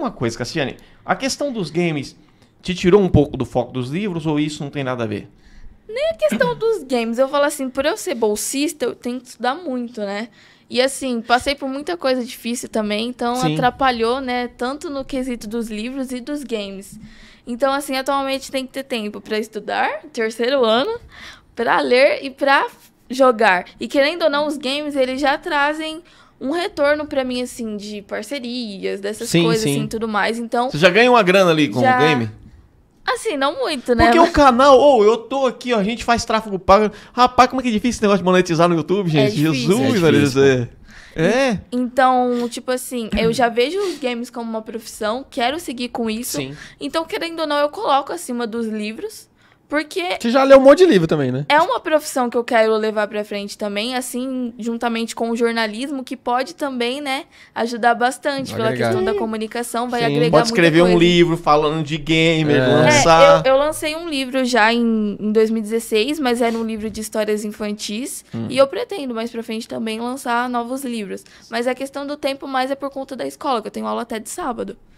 uma coisa, Cassiane. A questão dos games te tirou um pouco do foco dos livros ou isso não tem nada a ver? Nem a questão dos games. Eu falo assim, por eu ser bolsista, eu tenho que estudar muito, né? E assim, passei por muita coisa difícil também, então Sim. atrapalhou, né? Tanto no quesito dos livros e dos games. Então, assim, atualmente tem que ter tempo para estudar, terceiro ano, para ler e para jogar. E querendo ou não, os games, eles já trazem um retorno para mim, assim, de parcerias, dessas sim, coisas sim. assim tudo mais. Então. Você já ganha uma grana ali com já... o game? Assim, não muito, né? Porque Mas... o canal, ou oh, eu tô aqui, ó, a gente faz tráfego pago. Rapaz, como é que é difícil esse negócio de monetizar no YouTube, é gente? É Jesus, é é. Então, tipo assim, eu já vejo os games como uma profissão, quero seguir com isso. Sim. Então, querendo ou não, eu coloco acima dos livros. Porque. Você já leu um monte de livro também, né? É uma profissão que eu quero levar pra frente também, assim, juntamente com o jornalismo, que pode também, né, ajudar bastante pela questão da comunicação, vai Sim. agregar. Pode escrever um livro falando de gamer, é. lançar. É, eu, eu, lancei um livro já em, em, 2016, mas era um livro de histórias infantis. Hum. E eu pretendo mais pra frente também lançar novos livros. Mas a questão do tempo mais é por conta da escola, que eu tenho aula até de sábado.